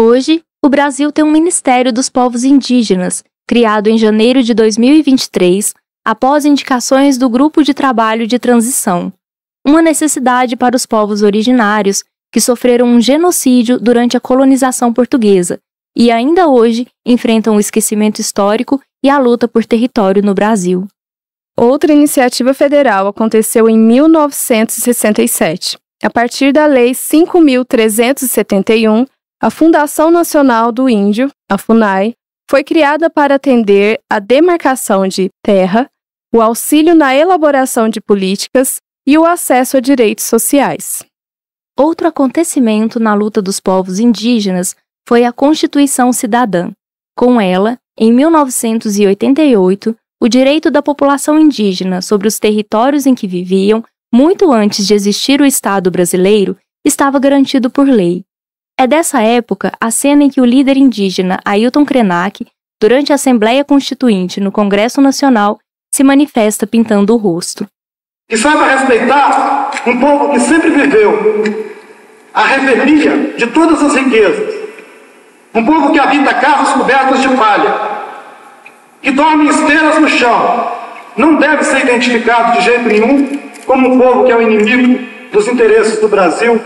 Hoje, o Brasil tem um Ministério dos Povos Indígenas, criado em janeiro de 2023, após indicações do Grupo de Trabalho de Transição. Uma necessidade para os povos originários que sofreram um genocídio durante a colonização portuguesa e ainda hoje enfrentam o esquecimento histórico e a luta por território no Brasil. Outra iniciativa federal aconteceu em 1967, a partir da Lei 5.371, a Fundação Nacional do Índio, a FUNAI, foi criada para atender a demarcação de terra, o auxílio na elaboração de políticas e o acesso a direitos sociais. Outro acontecimento na luta dos povos indígenas foi a Constituição Cidadã. Com ela, em 1988, o direito da população indígena sobre os territórios em que viviam, muito antes de existir o Estado brasileiro, estava garantido por lei. É dessa época a cena em que o líder indígena Ailton Krenak, durante a Assembleia Constituinte no Congresso Nacional, se manifesta pintando o rosto. Que saiba respeitar um povo que sempre viveu a revelia de todas as riquezas, um povo que habita casas cobertas de palha, que dorme esteiras no chão, não deve ser identificado de jeito nenhum como um povo que é o inimigo dos interesses do Brasil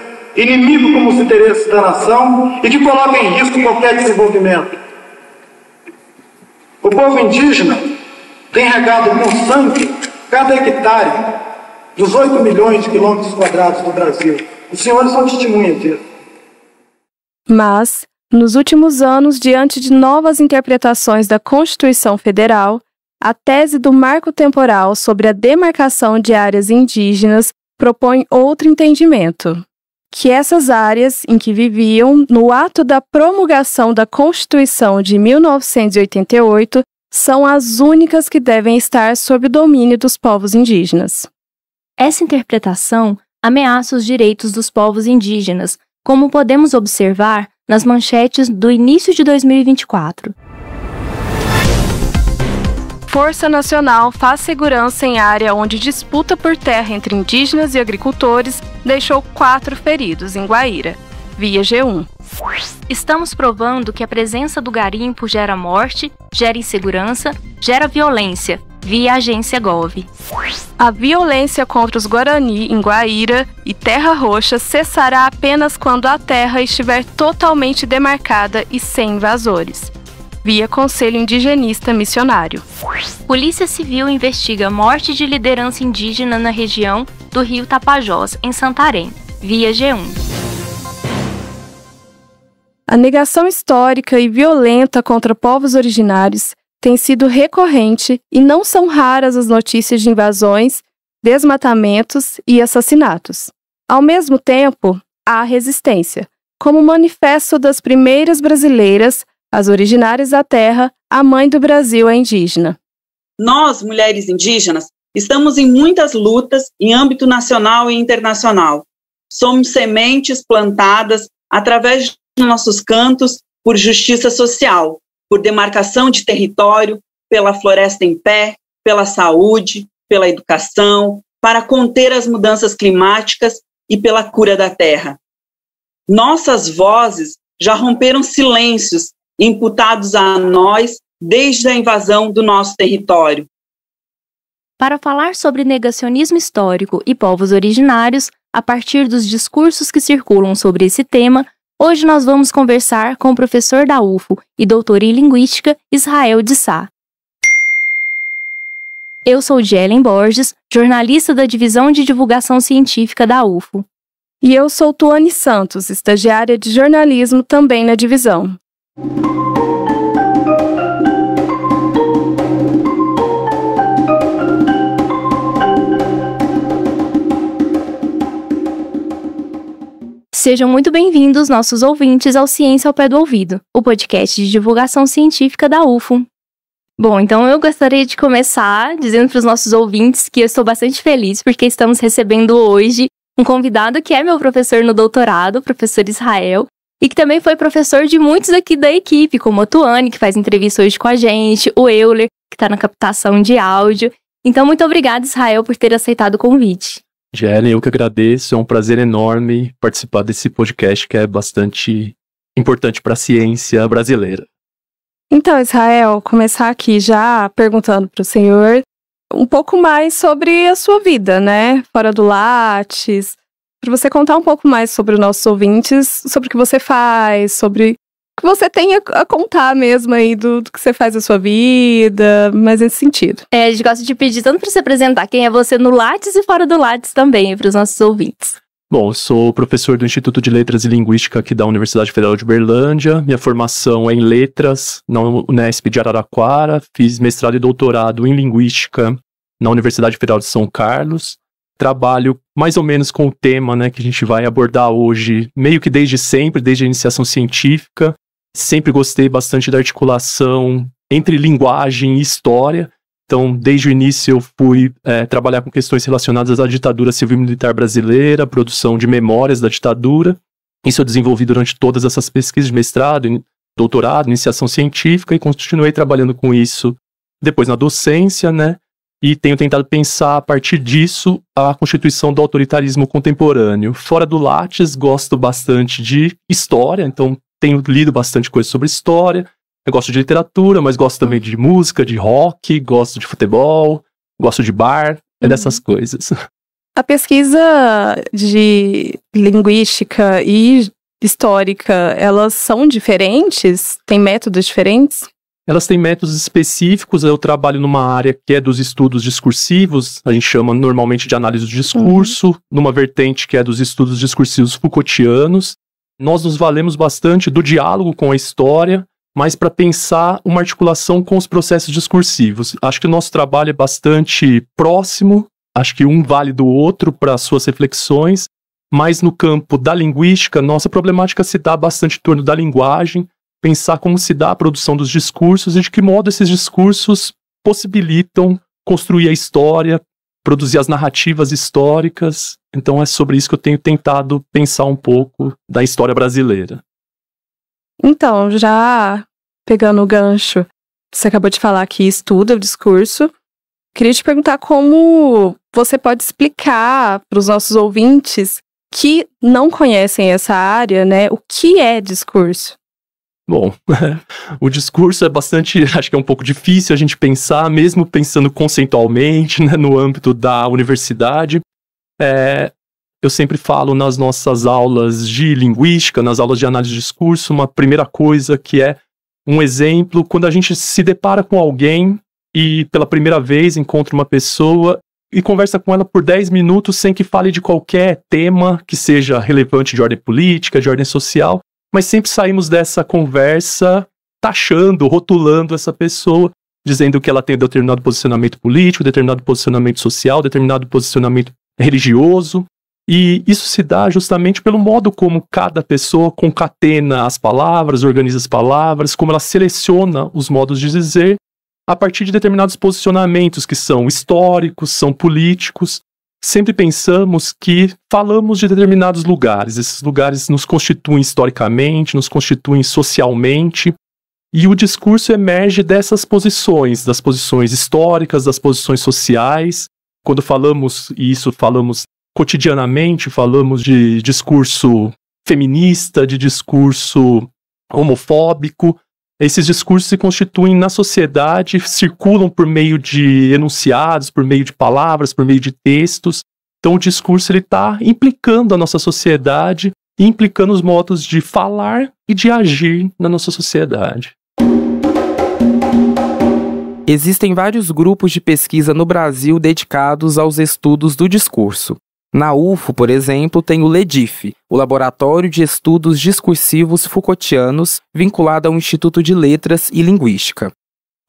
inimigo como os interesses da nação e que coloca em risco qualquer desenvolvimento. O povo indígena tem regado com sangue cada hectare dos 8 milhões de quilômetros quadrados do Brasil. Os senhores são testemunhas disso. Mas, nos últimos anos, diante de novas interpretações da Constituição Federal, a tese do marco temporal sobre a demarcação de áreas indígenas propõe outro entendimento que essas áreas em que viviam, no ato da promulgação da Constituição de 1988, são as únicas que devem estar sob o domínio dos povos indígenas. Essa interpretação ameaça os direitos dos povos indígenas, como podemos observar nas manchetes do início de 2024. Força Nacional faz segurança em área onde disputa por terra entre indígenas e agricultores deixou quatro feridos em Guaíra. Via G1. Estamos provando que a presença do garimpo gera morte, gera insegurança, gera violência. Via Agência Gov. A violência contra os Guarani em Guaíra e Terra Roxa cessará apenas quando a terra estiver totalmente demarcada e sem invasores via Conselho Indigenista Missionário. Polícia Civil investiga morte de liderança indígena na região do Rio Tapajós, em Santarém, via G1. A negação histórica e violenta contra povos originários tem sido recorrente e não são raras as notícias de invasões, desmatamentos e assassinatos. Ao mesmo tempo, há resistência, como o manifesto das primeiras brasileiras as originárias da terra, a mãe do Brasil é indígena. Nós, mulheres indígenas, estamos em muitas lutas em âmbito nacional e internacional. Somos sementes plantadas através de nossos cantos por justiça social, por demarcação de território, pela floresta em pé, pela saúde, pela educação, para conter as mudanças climáticas e pela cura da terra. Nossas vozes já romperam silêncios imputados a nós desde a invasão do nosso território. Para falar sobre negacionismo histórico e povos originários, a partir dos discursos que circulam sobre esse tema, hoje nós vamos conversar com o professor da UFO e doutor em Linguística, Israel de Sá. Eu sou Jelen Borges, jornalista da Divisão de Divulgação Científica da UFO. E eu sou Tuane Santos, estagiária de jornalismo também na divisão. Sejam muito bem-vindos, nossos ouvintes, ao Ciência ao Pé do Ouvido, o podcast de divulgação científica da UFO. Bom, então eu gostaria de começar dizendo para os nossos ouvintes que eu estou bastante feliz porque estamos recebendo hoje um convidado que é meu professor no doutorado, professor Israel, e que também foi professor de muitos aqui da equipe, como a Tuane, que faz entrevista hoje com a gente, o Euler, que está na captação de áudio. Então, muito obrigada, Israel, por ter aceitado o convite. Jelen, eu que agradeço. É um prazer enorme participar desse podcast que é bastante importante para a ciência brasileira. Então, Israel, começar aqui já perguntando para o senhor um pouco mais sobre a sua vida, né? Fora do Lattes, para você contar um pouco mais sobre os nossos ouvintes, sobre o que você faz, sobre o que você tem a, contar mesmo aí do, do que você faz na sua vida, mas nesse sentido. É, a gente gosta de pedir tanto para se apresentar quem é você no Lattes e fora do Lattes também, para os nossos ouvintes. Bom, eu sou professor do Instituto de Letras e Linguística aqui da Universidade Federal de Berlândia. Minha formação é em letras na Unesp de Araraquara. Fiz mestrado e doutorado em linguística na Universidade Federal de São Carlos trabalho mais ou menos com o tema né, que a gente vai abordar hoje, meio que desde sempre, desde a iniciação científica. Sempre gostei bastante da articulação entre linguagem e história. Então, desde o início, eu fui é, trabalhar com questões relacionadas à ditadura civil-militar brasileira, produção de memórias da ditadura. Isso eu desenvolvi durante todas essas pesquisas de mestrado, doutorado, iniciação científica e continuei trabalhando com isso depois na docência, né? e tenho tentado pensar a partir disso a constituição do autoritarismo contemporâneo. Fora do Lattes, gosto bastante de história, então tenho lido bastante coisa sobre história. Eu gosto de literatura, mas gosto também de música, de rock, gosto de futebol, gosto de bar, é dessas uhum. coisas. A pesquisa de linguística e histórica, elas são diferentes? Tem métodos diferentes? Elas têm métodos específicos. Eu trabalho numa área que é dos estudos discursivos, a gente chama normalmente de análise do discurso, uhum. numa vertente que é dos estudos discursivos Foucaultianos. Nós nos valemos bastante do diálogo com a história, mas para pensar uma articulação com os processos discursivos. Acho que o nosso trabalho é bastante próximo, acho que um vale do outro para suas reflexões, mas no campo da linguística, nossa problemática se dá bastante em torno da linguagem, pensar como se dá a produção dos discursos e de que modo esses discursos possibilitam construir a história, produzir as narrativas históricas. Então é sobre isso que eu tenho tentado pensar um pouco da história brasileira. Então, já pegando o gancho, você acabou de falar que estuda o discurso. Queria te perguntar como você pode explicar para os nossos ouvintes que não conhecem essa área, né, o que é discurso? Bom, o discurso é bastante, acho que é um pouco difícil a gente pensar, mesmo pensando conceitualmente, né, no âmbito da universidade. É, eu sempre falo nas nossas aulas de linguística, nas aulas de análise de discurso, uma primeira coisa que é um exemplo, quando a gente se depara com alguém e pela primeira vez encontra uma pessoa e conversa com ela por 10 minutos sem que fale de qualquer tema que seja relevante de ordem política, de ordem social, mas sempre saímos dessa conversa taxando, rotulando essa pessoa, dizendo que ela tem determinado posicionamento político, determinado posicionamento social, determinado posicionamento religioso. E isso se dá justamente pelo modo como cada pessoa concatena as palavras, organiza as palavras, como ela seleciona os modos de dizer a partir de determinados posicionamentos que são históricos, são políticos sempre pensamos que falamos de determinados lugares, esses lugares nos constituem historicamente, nos constituem socialmente, e o discurso emerge dessas posições, das posições históricas, das posições sociais. Quando falamos, e isso falamos cotidianamente, falamos de discurso feminista, de discurso homofóbico, esses discursos se constituem na sociedade, circulam por meio de enunciados, por meio de palavras, por meio de textos. Então o discurso ele está implicando a nossa sociedade, implicando os modos de falar e de agir na nossa sociedade. Existem vários grupos de pesquisa no Brasil dedicados aos estudos do discurso. Na UFO, por exemplo, tem o LEDIF, o Laboratório de Estudos Discursivos Foucaultianos, vinculado ao Instituto de Letras e Linguística.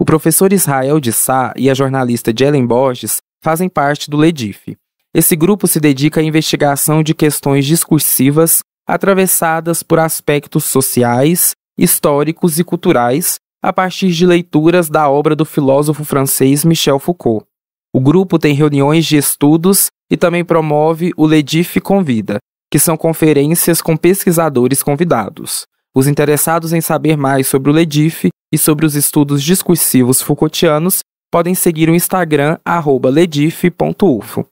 O professor Israel de Sá e a jornalista Jelen Borges fazem parte do LEDIF. Esse grupo se dedica à investigação de questões discursivas atravessadas por aspectos sociais, históricos e culturais a partir de leituras da obra do filósofo francês Michel Foucault. O grupo tem reuniões de estudos e também promove o Ledif Convida, que são conferências com pesquisadores convidados. Os interessados em saber mais sobre o Ledif e sobre os estudos discursivos Foucaultianos podem seguir o Instagram @ledif.ufo.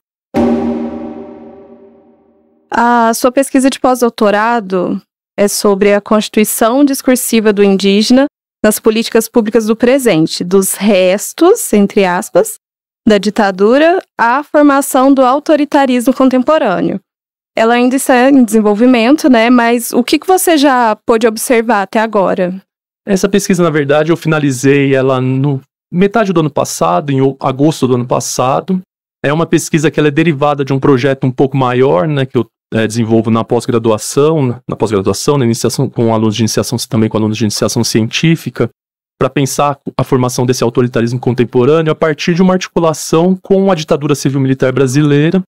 A sua pesquisa de pós-doutorado é sobre a constituição discursiva do indígena nas políticas públicas do presente, dos restos, entre aspas, da ditadura à formação do autoritarismo contemporâneo. Ela ainda está em desenvolvimento, né? Mas o que, que você já pôde observar até agora? Essa pesquisa, na verdade, eu finalizei ela no metade do ano passado, em agosto do ano passado. É uma pesquisa que ela é derivada de um projeto um pouco maior, né, que eu é, desenvolvo na pós-graduação, na pós-graduação, na iniciação com alunos de iniciação também com alunos de iniciação científica, para pensar a formação desse autoritarismo contemporâneo a partir de uma articulação com a ditadura civil-militar brasileira.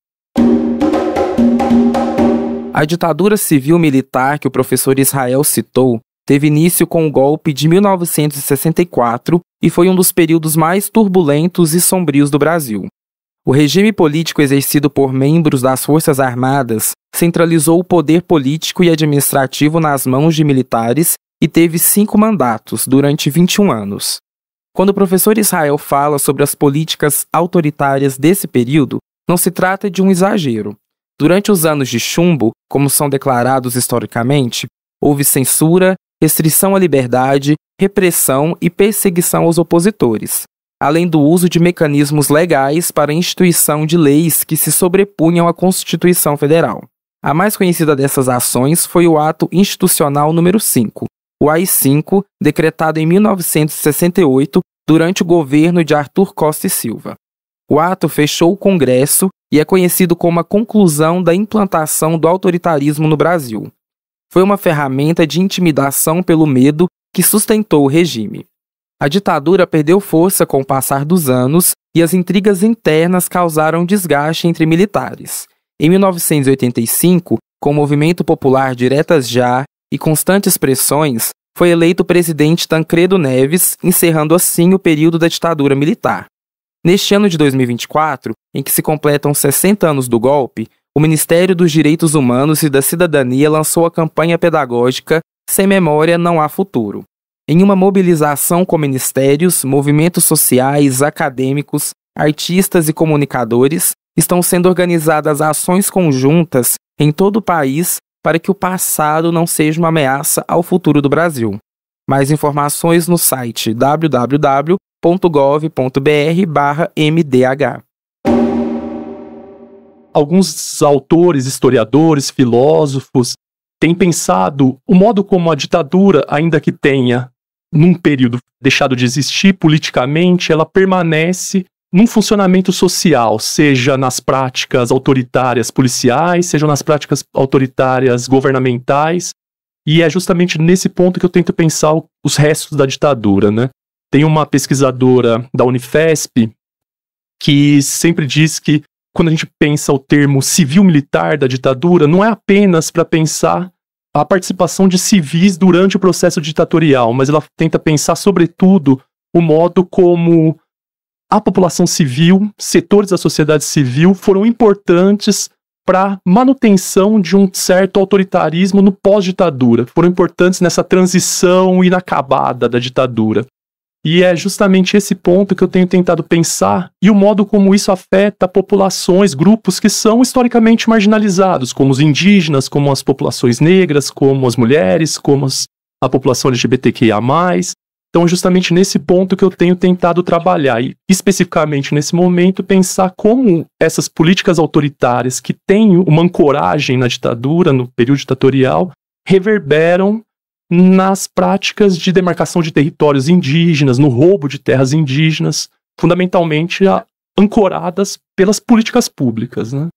A ditadura civil-militar que o professor Israel citou teve início com o golpe de 1964 e foi um dos períodos mais turbulentos e sombrios do Brasil. O regime político exercido por membros das Forças Armadas centralizou o poder político e administrativo nas mãos de militares e teve cinco mandatos durante 21 anos. Quando o professor Israel fala sobre as políticas autoritárias desse período, não se trata de um exagero. Durante os anos de chumbo, como são declarados historicamente, houve censura, restrição à liberdade, repressão e perseguição aos opositores, além do uso de mecanismos legais para a instituição de leis que se sobrepunham à Constituição Federal. A mais conhecida dessas ações foi o Ato Institucional número 5, o AI-5, decretado em 1968 durante o governo de Arthur Costa e Silva. O ato fechou o Congresso e é conhecido como a conclusão da implantação do autoritarismo no Brasil. Foi uma ferramenta de intimidação pelo medo que sustentou o regime. A ditadura perdeu força com o passar dos anos e as intrigas internas causaram desgaste entre militares. Em 1985, com o Movimento Popular Diretas Já e constantes pressões, foi eleito presidente Tancredo Neves, encerrando assim o período da ditadura militar. Neste ano de 2024, em que se completam 60 anos do golpe, o Ministério dos Direitos Humanos e da Cidadania lançou a campanha pedagógica Sem Memória Não Há Futuro. Em uma mobilização com ministérios, movimentos sociais, acadêmicos, artistas e comunicadores, estão sendo organizadas ações conjuntas em todo o país para que o passado não seja uma ameaça ao futuro do Brasil. Mais informações no site www.gov.br/mdh. Alguns autores, historiadores, filósofos têm pensado o modo como a ditadura, ainda que tenha num período deixado de existir politicamente, ela permanece num funcionamento social, seja nas práticas autoritárias policiais, seja nas práticas autoritárias governamentais, e é justamente nesse ponto que eu tento pensar os restos da ditadura, né? Tem uma pesquisadora da Unifesp que sempre diz que quando a gente pensa o termo civil-militar da ditadura, não é apenas para pensar a participação de civis durante o processo ditatorial, mas ela tenta pensar, sobretudo, o modo como a população civil, setores da sociedade civil foram importantes para manutenção de um certo autoritarismo no pós-ditadura, foram importantes nessa transição inacabada da ditadura. E é justamente esse ponto que eu tenho tentado pensar e o modo como isso afeta populações, grupos que são historicamente marginalizados, como os indígenas, como as populações negras, como as mulheres, como as, a população LGBTQIA. Então, justamente nesse ponto que eu tenho tentado trabalhar, e especificamente nesse momento, pensar como essas políticas autoritárias que têm uma ancoragem na ditadura, no período ditatorial, reverberam nas práticas de demarcação de territórios indígenas, no roubo de terras indígenas, fundamentalmente a, ancoradas pelas políticas públicas. Né?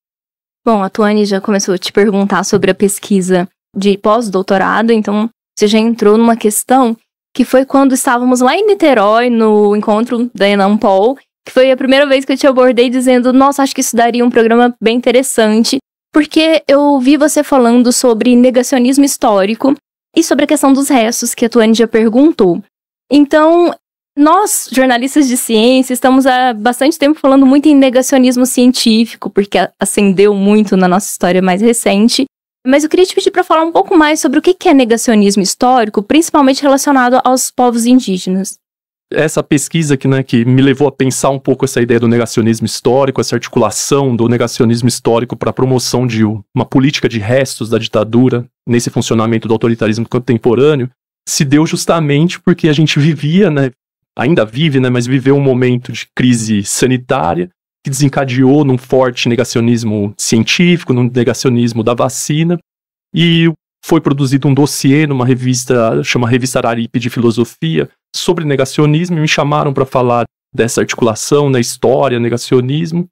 Bom, a Tuane já começou a te perguntar sobre a pesquisa de pós-doutorado, então você já entrou numa questão que foi quando estávamos lá em Niterói, no encontro da Enam Paul, que foi a primeira vez que eu te abordei dizendo: Nossa, acho que isso daria um programa bem interessante, porque eu ouvi você falando sobre negacionismo histórico e sobre a questão dos restos que a Tuane já perguntou. Então, nós, jornalistas de ciência, estamos há bastante tempo falando muito em negacionismo científico, porque acendeu muito na nossa história mais recente. Mas eu queria te pedir para falar um pouco mais sobre o que é negacionismo histórico, principalmente relacionado aos povos indígenas. Essa pesquisa que, né, que me levou a pensar um pouco essa ideia do negacionismo histórico, essa articulação do negacionismo histórico para a promoção de uma política de restos da ditadura nesse funcionamento do autoritarismo contemporâneo, se deu justamente porque a gente vivia, né, ainda vive, né, mas viveu um momento de crise sanitária, que desencadeou num forte negacionismo científico, num negacionismo da vacina, e foi produzido um dossiê numa revista, chama Revista Araripe de Filosofia, sobre negacionismo, e me chamaram para falar dessa articulação na história, negacionismo,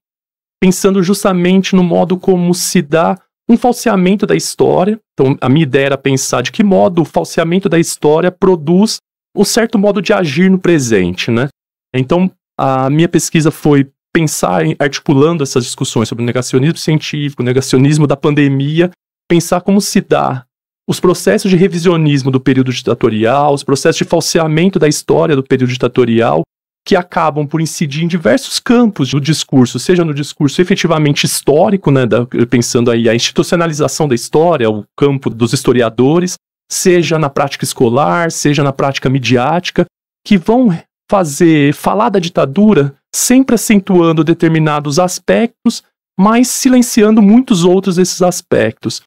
pensando justamente no modo como se dá um falseamento da história. Então, a minha ideia era pensar de que modo o falseamento da história produz um certo modo de agir no presente, né? Então, a minha pesquisa foi pensar em, articulando essas discussões sobre o negacionismo científico, o negacionismo da pandemia, pensar como se dá os processos de revisionismo do período ditatorial, os processos de falseamento da história do período ditatorial, que acabam por incidir em diversos campos do discurso, seja no discurso efetivamente histórico, né, da, pensando aí a institucionalização da história, o campo dos historiadores, seja na prática escolar, seja na prática midiática, que vão fazer falar da ditadura sempre acentuando determinados aspectos, mas silenciando muitos outros desses aspectos.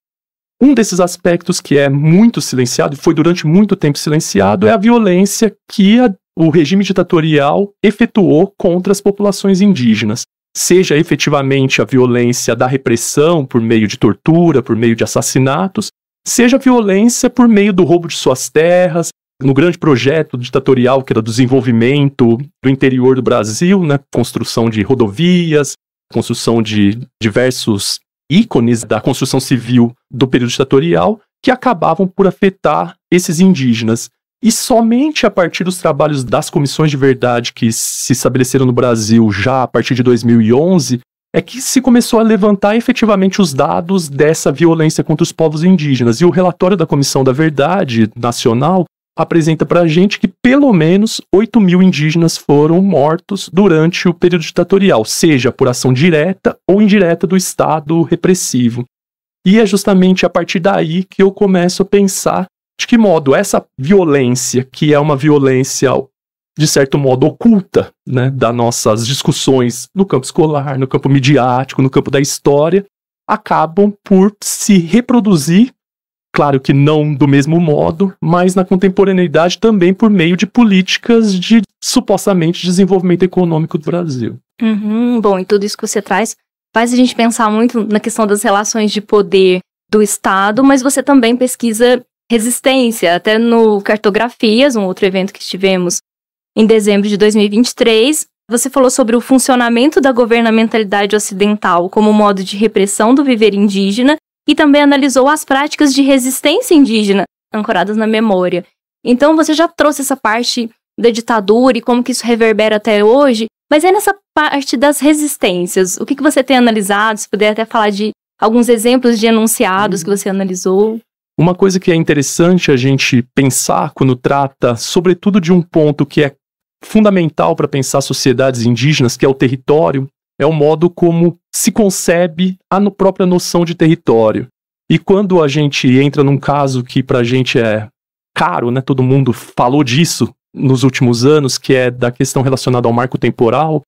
Um desses aspectos que é muito silenciado, e foi durante muito tempo silenciado, é a violência que a, o regime ditatorial efetuou contra as populações indígenas. Seja efetivamente a violência da repressão por meio de tortura, por meio de assassinatos, seja violência por meio do roubo de suas terras, no grande projeto ditatorial que era desenvolvimento do interior do Brasil, né, construção de rodovias, construção de diversos ícones da construção civil do período ditatorial que acabavam por afetar esses indígenas. E somente a partir dos trabalhos das comissões de verdade que se estabeleceram no Brasil já a partir de 2011 é que se começou a levantar efetivamente os dados dessa violência contra os povos indígenas. E o relatório da Comissão da Verdade Nacional apresenta para a gente que pelo menos 8 mil indígenas foram mortos durante o período ditatorial, seja por ação direta ou indireta do Estado repressivo. E é justamente a partir daí que eu começo a pensar de que modo essa violência, que é uma violência de certo modo oculta, né, das nossas discussões no campo escolar, no campo midiático, no campo da história, acabam por se reproduzir Claro que não do mesmo modo, mas na contemporaneidade também por meio de políticas de supostamente desenvolvimento econômico do Brasil. Uhum, bom, e tudo isso que você traz faz a gente pensar muito na questão das relações de poder do Estado, mas você também pesquisa resistência, até no Cartografias, um outro evento que tivemos em dezembro de 2023. Você falou sobre o funcionamento da governamentalidade ocidental como modo de repressão do viver indígena e também analisou as práticas de resistência indígena ancoradas na memória. Então você já trouxe essa parte da ditadura e como que isso reverbera até hoje, mas é nessa parte das resistências. O que, que você tem analisado? Se puder até falar de alguns exemplos de enunciados que você analisou. Uma coisa que é interessante a gente pensar quando trata, sobretudo, de um ponto que é fundamental para pensar sociedades indígenas, que é o território, é o modo como se concebe a no própria noção de território. E quando a gente entra num caso que para a gente é caro, né? Todo mundo falou disso nos últimos anos, que é da questão relacionada ao marco temporal,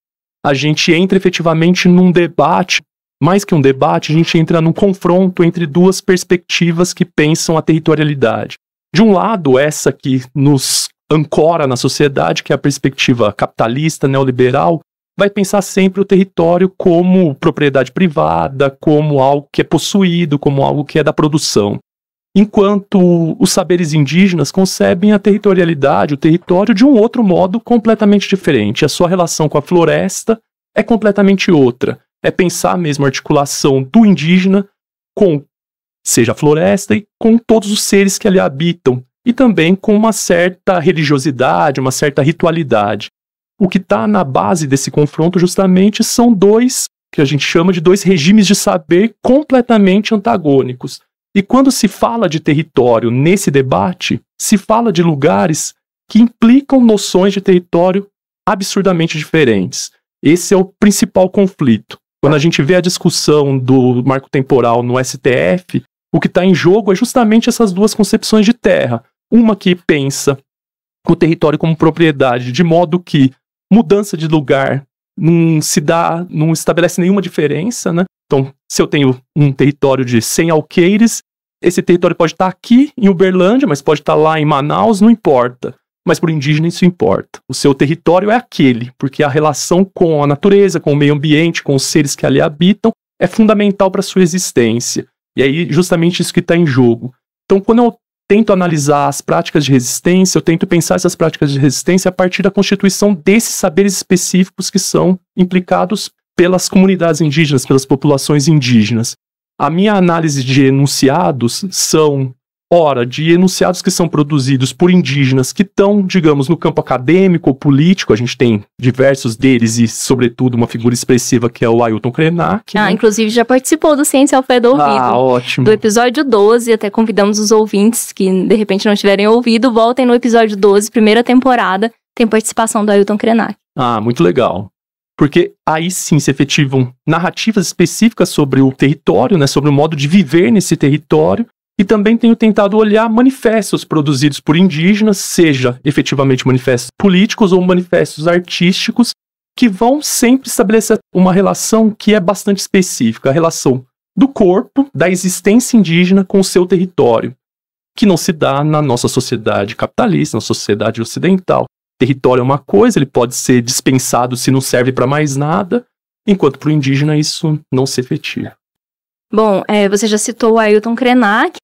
a gente entra efetivamente num debate, mais que um debate, a gente entra num confronto entre duas perspectivas que pensam a territorialidade. De um lado, essa que nos ancora na sociedade, que é a perspectiva capitalista, neoliberal, vai pensar sempre o território como propriedade privada, como algo que é possuído, como algo que é da produção. Enquanto os saberes indígenas concebem a territorialidade, o território, de um outro modo completamente diferente. A sua relação com a floresta é completamente outra. É pensar mesmo a articulação do indígena com, seja a floresta, e com todos os seres que ali habitam, e também com uma certa religiosidade, uma certa ritualidade o que está na base desse confronto justamente são dois, que a gente chama de dois regimes de saber completamente antagônicos. E quando se fala de território nesse debate, se fala de lugares que implicam noções de território absurdamente diferentes. Esse é o principal conflito. Quando a gente vê a discussão do marco temporal no STF, o que está em jogo é justamente essas duas concepções de terra. Uma que pensa o território como propriedade, de modo que mudança de lugar não se dá, não estabelece nenhuma diferença, né? Então, se eu tenho um território de 100 alqueires, esse território pode estar aqui em Uberlândia, mas pode estar lá em Manaus, não importa. Mas para o indígena isso importa. O seu território é aquele, porque a relação com a natureza, com o meio ambiente, com os seres que ali habitam, é fundamental para a sua existência. E aí, justamente isso que está em jogo. Então, quando eu tento analisar as práticas de resistência, eu tento pensar essas práticas de resistência a partir da constituição desses saberes específicos que são implicados pelas comunidades indígenas, pelas populações indígenas. A minha análise de enunciados são ora, de enunciados que são produzidos por indígenas que estão, digamos, no campo acadêmico ou político, a gente tem diversos deles e, sobretudo, uma figura expressiva que é o Ailton Krenak. Ah, né? inclusive já participou do Ciência ao Pé do Ouvido. Ah, ótimo. Do episódio 12, até convidamos os ouvintes que, de repente, não tiverem ouvido, voltem no episódio 12, primeira temporada, tem participação do Ailton Krenak. Ah, muito legal porque aí sim se efetivam narrativas específicas sobre o território, né, sobre o modo de viver nesse território, e também tenho tentado olhar manifestos produzidos por indígenas, seja efetivamente manifestos políticos ou manifestos artísticos, que vão sempre estabelecer uma relação que é bastante específica, a relação do corpo, da existência indígena com o seu território, que não se dá na nossa sociedade capitalista, na sociedade ocidental. Território é uma coisa, ele pode ser dispensado se não serve para mais nada, enquanto para o indígena isso não se efetiva. Bom, é, você já citou o Ailton Krenak.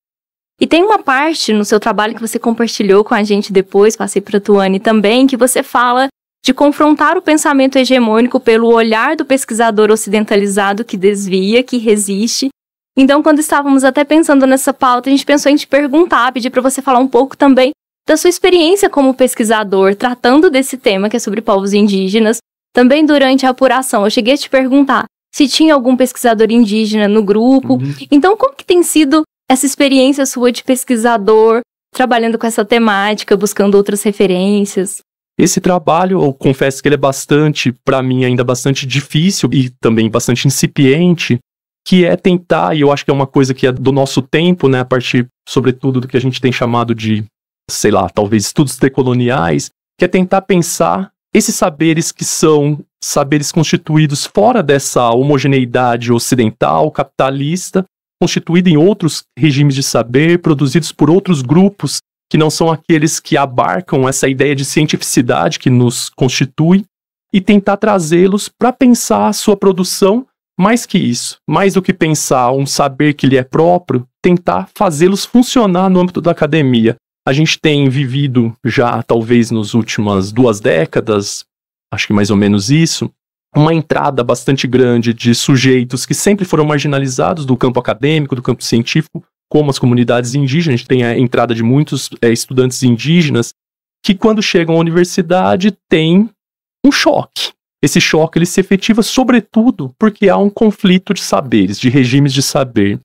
E tem uma parte no seu trabalho que você compartilhou com a gente depois, passei para a Tuane também, que você fala de confrontar o pensamento hegemônico pelo olhar do pesquisador ocidentalizado que desvia, que resiste. Então, quando estávamos até pensando nessa pauta, a gente pensou em te perguntar, pedir para você falar um pouco também da sua experiência como pesquisador tratando desse tema que é sobre povos indígenas, também durante a apuração. Eu cheguei a te perguntar se tinha algum pesquisador indígena no grupo. Uhum. Então, como que tem sido essa experiência sua de pesquisador, trabalhando com essa temática, buscando outras referências? Esse trabalho, eu confesso que ele é bastante, para mim, ainda bastante difícil e também bastante incipiente, que é tentar, e eu acho que é uma coisa que é do nosso tempo, né, a partir, sobretudo, do que a gente tem chamado de, sei lá, talvez estudos decoloniais, que é tentar pensar esses saberes que são saberes constituídos fora dessa homogeneidade ocidental, capitalista, constituída em outros regimes de saber, produzidos por outros grupos que não são aqueles que abarcam essa ideia de cientificidade que nos constitui, e tentar trazê-los para pensar a sua produção mais que isso, mais do que pensar um saber que lhe é próprio, tentar fazê-los funcionar no âmbito da academia, a gente tem vivido já, talvez nas últimas duas décadas, acho que mais ou menos isso, uma entrada bastante grande de sujeitos que sempre foram marginalizados do campo acadêmico, do campo científico, como as comunidades indígenas. A gente tem a entrada de muitos é, estudantes indígenas que, quando chegam à universidade, têm um choque. Esse choque ele se efetiva, sobretudo, porque há um conflito de saberes, de regimes de saber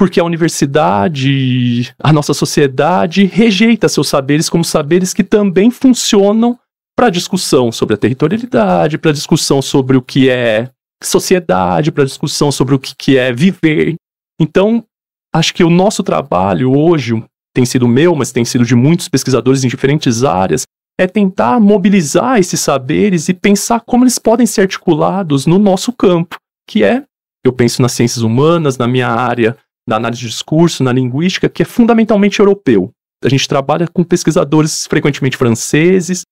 porque a universidade, a nossa sociedade rejeita seus saberes como saberes que também funcionam para discussão sobre a territorialidade, para discussão sobre o que é sociedade, para discussão sobre o que, que é viver. Então, acho que o nosso trabalho hoje tem sido meu, mas tem sido de muitos pesquisadores em diferentes áreas, é tentar mobilizar esses saberes e pensar como eles podem ser articulados no nosso campo, que é eu penso nas ciências humanas, na minha área na análise de discurso, na linguística, que é fundamentalmente europeu. A gente trabalha com pesquisadores frequentemente franceses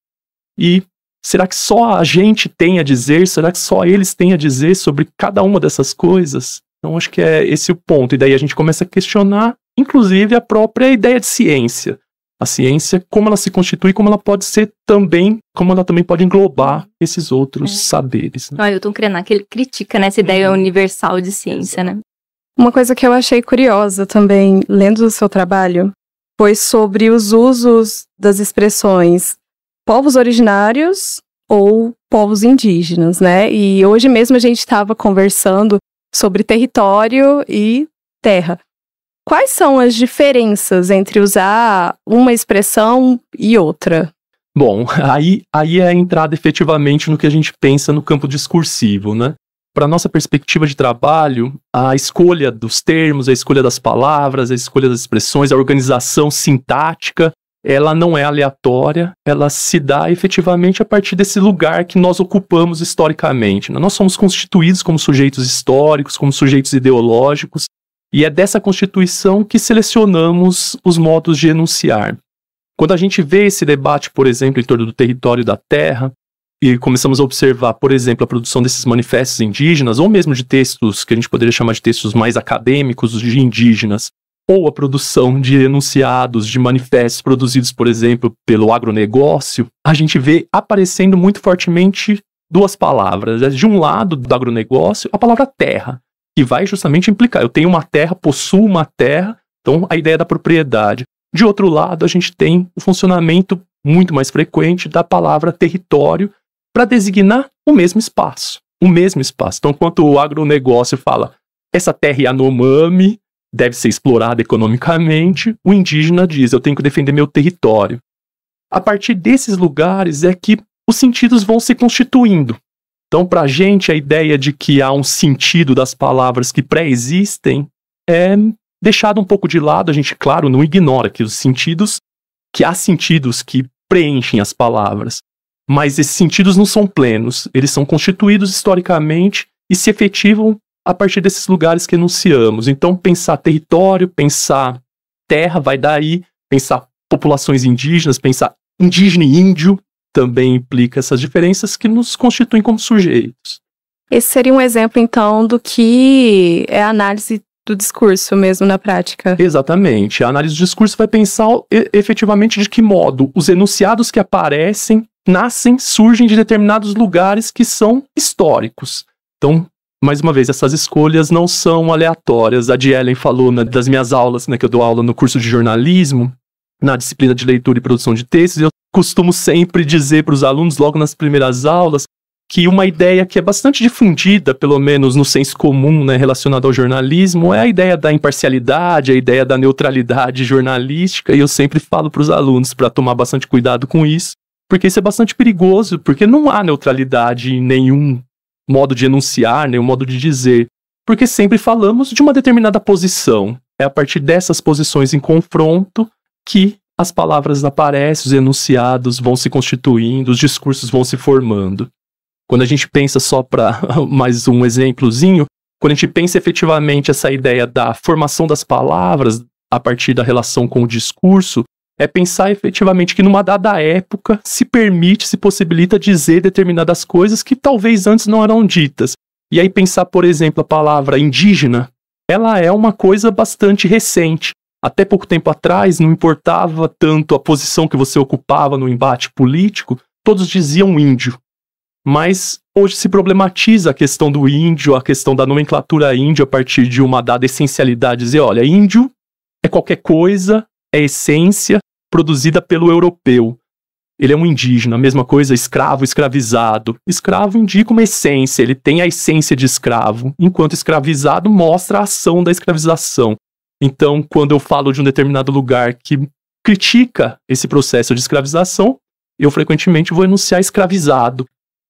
e será que só a gente tem a dizer? Será que só eles têm a dizer sobre cada uma dessas coisas? Então acho que é esse o ponto. E daí a gente começa a questionar, inclusive, a própria ideia de ciência. A ciência, como ela se constitui, como ela pode ser também, como ela também pode englobar esses outros é. saberes. Né? Olha, Ailton Krenak, ele critica né, essa ideia uhum. universal de ciência, né? Uma coisa que eu achei curiosa também, lendo o seu trabalho, foi sobre os usos das expressões povos originários ou povos indígenas, né? E hoje mesmo a gente estava conversando sobre território e terra. Quais são as diferenças entre usar uma expressão e outra? Bom, aí, aí é a entrada efetivamente no que a gente pensa no campo discursivo, né? para nossa perspectiva de trabalho, a escolha dos termos, a escolha das palavras, a escolha das expressões, a organização sintática, ela não é aleatória, ela se dá efetivamente a partir desse lugar que nós ocupamos historicamente. Né? Nós somos constituídos como sujeitos históricos, como sujeitos ideológicos, e é dessa constituição que selecionamos os modos de enunciar. Quando a gente vê esse debate, por exemplo, em torno do território da terra, e começamos a observar, por exemplo, a produção desses manifestos indígenas, ou mesmo de textos que a gente poderia chamar de textos mais acadêmicos de indígenas, ou a produção de enunciados, de manifestos produzidos, por exemplo, pelo agronegócio, a gente vê aparecendo muito fortemente duas palavras. De um lado do agronegócio, a palavra terra, que vai justamente implicar: eu tenho uma terra, possuo uma terra, então a ideia da propriedade. De outro lado, a gente tem o funcionamento muito mais frequente da palavra território, para designar o mesmo espaço. O mesmo espaço. Então, quando o agronegócio fala essa terra é Yanomami deve ser explorada economicamente, o indígena diz eu tenho que defender meu território. A partir desses lugares é que os sentidos vão se constituindo. Então, para a gente, a ideia de que há um sentido das palavras que pré-existem é deixada um pouco de lado. A gente, claro, não ignora que os sentidos, que há sentidos que preenchem as palavras mas esses sentidos não são plenos, eles são constituídos historicamente e se efetivam a partir desses lugares que enunciamos. Então, pensar território, pensar terra, vai daí, pensar populações indígenas, pensar indígena e índio também implica essas diferenças que nos constituem como sujeitos. Esse seria um exemplo, então, do que é a análise do discurso mesmo na prática. Exatamente. A análise do discurso vai pensar efetivamente de que modo os enunciados que aparecem nascem, surgem de determinados lugares que são históricos. Então, mais uma vez, essas escolhas não são aleatórias. A de Ellen falou né, das minhas aulas, né, que eu dou aula no curso de jornalismo, na disciplina de leitura e produção de textos. Eu costumo sempre dizer para os alunos, logo nas primeiras aulas, que uma ideia que é bastante difundida, pelo menos no senso comum, né, ao jornalismo, é a ideia da imparcialidade, a ideia da neutralidade jornalística, e eu sempre falo para os alunos para tomar bastante cuidado com isso, porque isso é bastante perigoso, porque não há neutralidade em nenhum modo de enunciar, nenhum modo de dizer, porque sempre falamos de uma determinada posição. É a partir dessas posições em confronto que as palavras aparecem, os enunciados vão se constituindo, os discursos vão se formando. Quando a gente pensa só para mais um exemplozinho, quando a gente pensa efetivamente essa ideia da formação das palavras a partir da relação com o discurso, é pensar efetivamente que numa dada época se permite, se possibilita dizer determinadas coisas que talvez antes não eram ditas. E aí pensar, por exemplo, a palavra indígena, ela é uma coisa bastante recente. Até pouco tempo atrás não importava tanto a posição que você ocupava no embate político, todos diziam índio. Mas hoje se problematiza a questão do índio, a questão da nomenclatura índio a partir de uma dada essencialidade, dizer, olha, índio é qualquer coisa, é essência produzida pelo europeu. Ele é um indígena, a mesma coisa, escravo, escravizado. Escravo indica uma essência, ele tem a essência de escravo, enquanto escravizado mostra a ação da escravização. Então, quando eu falo de um determinado lugar que critica esse processo de escravização, eu frequentemente vou enunciar escravizado.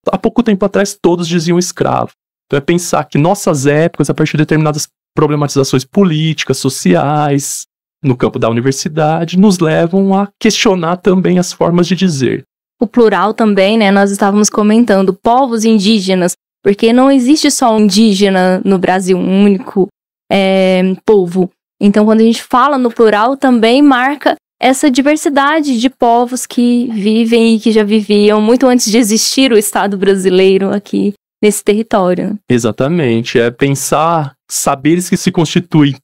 Há pouco tempo atrás, todos diziam escravo. Então, é pensar que nossas épocas, a partir de determinadas problematizações políticas, sociais, no campo da universidade nos levam a questionar também as formas de dizer. O plural também, né? Nós estávamos comentando povos indígenas, porque não existe só um indígena no Brasil, um único é, povo. Então, quando a gente fala no plural, também marca essa diversidade de povos que vivem e que já viviam muito antes de existir o Estado brasileiro aqui nesse território. Exatamente. É pensar saberes que se constituem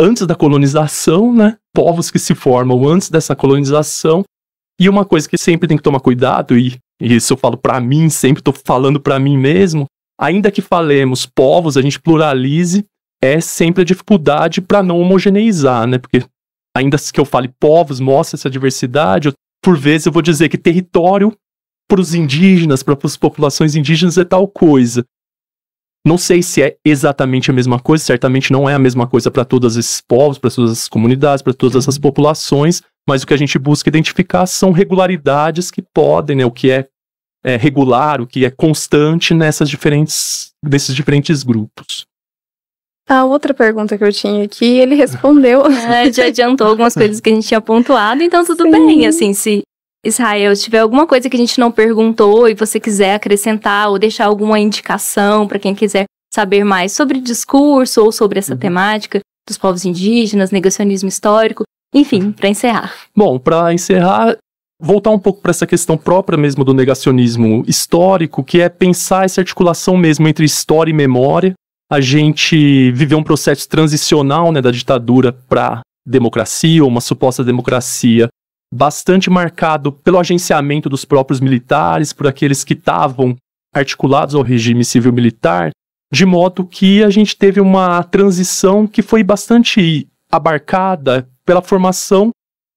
antes da colonização, né? Povos que se formam antes dessa colonização. E uma coisa que sempre tem que tomar cuidado, e, isso eu falo para mim, sempre estou falando para mim mesmo, ainda que falemos povos, a gente pluralize, é sempre a dificuldade para não homogeneizar, né? Porque ainda que eu fale povos, mostra essa diversidade, eu, por vezes eu vou dizer que território para os indígenas, para as populações indígenas é tal coisa. Não sei se é exatamente a mesma coisa, certamente não é a mesma coisa para todos esses povos, para todas essas comunidades, para todas essas uhum. populações, mas o que a gente busca identificar são regularidades que podem, né, o que é, é regular, o que é constante nessas diferentes, nesses diferentes grupos. A outra pergunta que eu tinha aqui, ele respondeu. É, já adiantou algumas coisas que a gente tinha pontuado, então tudo Sim. bem, assim, se Israel, se tiver alguma coisa que a gente não perguntou e você quiser acrescentar ou deixar alguma indicação para quem quiser saber mais sobre discurso ou sobre essa uhum. temática dos povos indígenas, negacionismo histórico, enfim, para encerrar. Bom, para encerrar, voltar um pouco para essa questão própria mesmo do negacionismo histórico, que é pensar essa articulação mesmo entre história e memória. A gente viveu um processo transicional né, da ditadura para democracia, ou uma suposta democracia bastante marcado pelo agenciamento dos próprios militares, por aqueles que estavam articulados ao regime civil-militar, de modo que a gente teve uma transição que foi bastante abarcada pela formação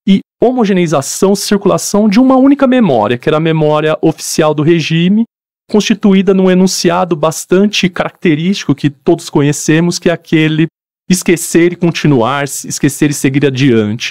e homogeneização, circulação de uma única memória, que era a memória oficial do regime, constituída num enunciado bastante característico que todos conhecemos, que é aquele esquecer e continuar, esquecer e seguir adiante.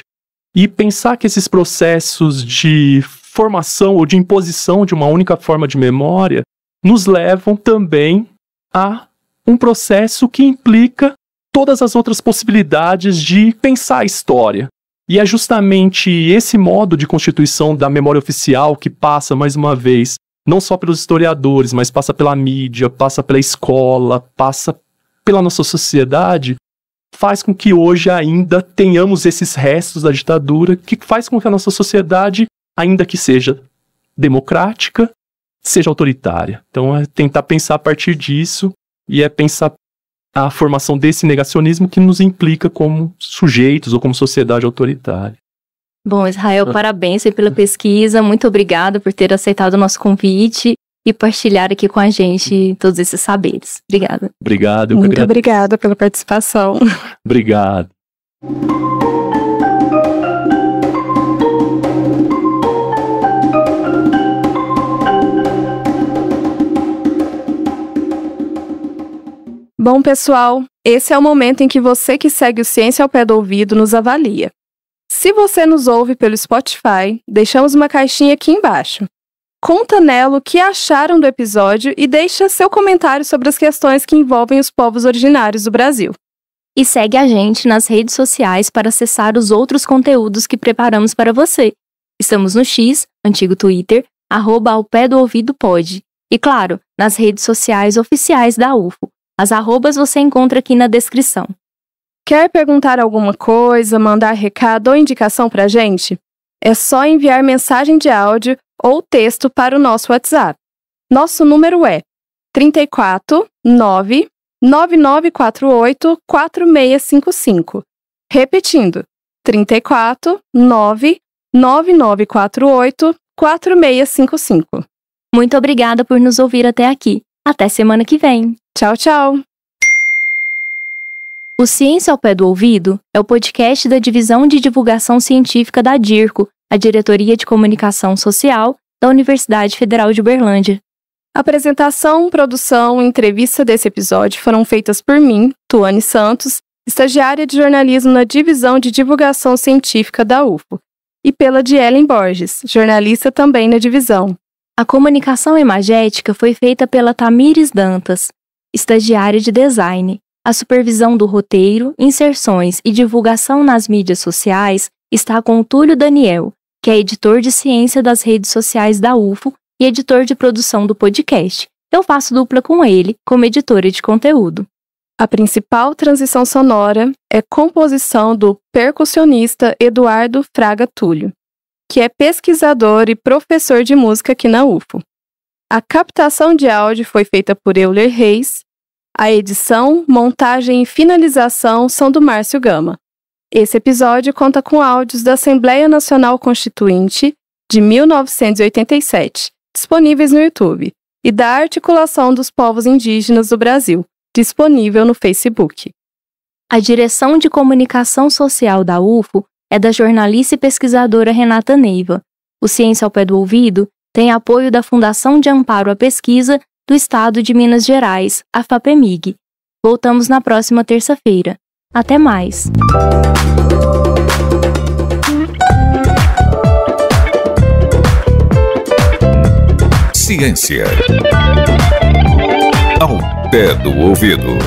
E pensar que esses processos de formação ou de imposição de uma única forma de memória nos levam também a um processo que implica todas as outras possibilidades de pensar a história. E é justamente esse modo de constituição da memória oficial que passa, mais uma vez, não só pelos historiadores, mas passa pela mídia, passa pela escola, passa pela nossa sociedade, faz com que hoje ainda tenhamos esses restos da ditadura, que faz com que a nossa sociedade, ainda que seja democrática, seja autoritária. Então é tentar pensar a partir disso e é pensar a formação desse negacionismo que nos implica como sujeitos ou como sociedade autoritária. Bom, Israel, parabéns pela pesquisa. Muito obrigada por ter aceitado o nosso convite e partilhar aqui com a gente todos esses saberes. Obrigada. Obrigado. Muito agrade... obrigada pela participação. Obrigado. Bom, pessoal, esse é o momento em que você que segue o Ciência ao Pé do Ouvido nos avalia. Se você nos ouve pelo Spotify, deixamos uma caixinha aqui embaixo. Conta nela o que acharam do episódio e deixa seu comentário sobre as questões que envolvem os povos originários do Brasil. E segue a gente nas redes sociais para acessar os outros conteúdos que preparamos para você. Estamos no X, antigo Twitter, arroba ao pé do ouvido pod. E claro, nas redes sociais oficiais da UFO. As arrobas você encontra aqui na descrição. Quer perguntar alguma coisa, mandar recado ou indicação pra gente? É só enviar mensagem de áudio ou texto para o nosso WhatsApp. Nosso número é 349 9948 4655. Repetindo, 349 9948 4655. Muito obrigada por nos ouvir até aqui. Até semana que vem. Tchau, tchau. O Ciência ao Pé do Ouvido é o podcast da Divisão de Divulgação Científica da DIRCO, a Diretoria de Comunicação Social da Universidade Federal de Uberlândia. A apresentação, produção e entrevista desse episódio foram feitas por mim, Tuane Santos, estagiária de jornalismo na Divisão de Divulgação Científica da UFO, e pela de Ellen Borges, jornalista também na divisão. A comunicação imagética foi feita pela Tamires Dantas, estagiária de design. A supervisão do roteiro, inserções e divulgação nas mídias sociais está com o Túlio Daniel, que é editor de ciência das redes sociais da UFO e editor de produção do podcast. Eu faço dupla com ele, como editora de conteúdo. A principal transição sonora é composição do percussionista Eduardo Fraga Túlio, que é pesquisador e professor de música aqui na UFO. A captação de áudio foi feita por Euler Reis. A edição, montagem e finalização são do Márcio Gama. Esse episódio conta com áudios da Assembleia Nacional Constituinte de 1987, disponíveis no YouTube, e da Articulação dos Povos Indígenas do Brasil, disponível no Facebook. A direção de comunicação social da UFO é da jornalista e pesquisadora Renata Neiva. O Ciência ao Pé do Ouvido tem apoio da Fundação de Amparo à Pesquisa do Estado de Minas Gerais, a FAPEMIG. Voltamos na próxima terça-feira. Até mais! Ciência ao pé do ouvido.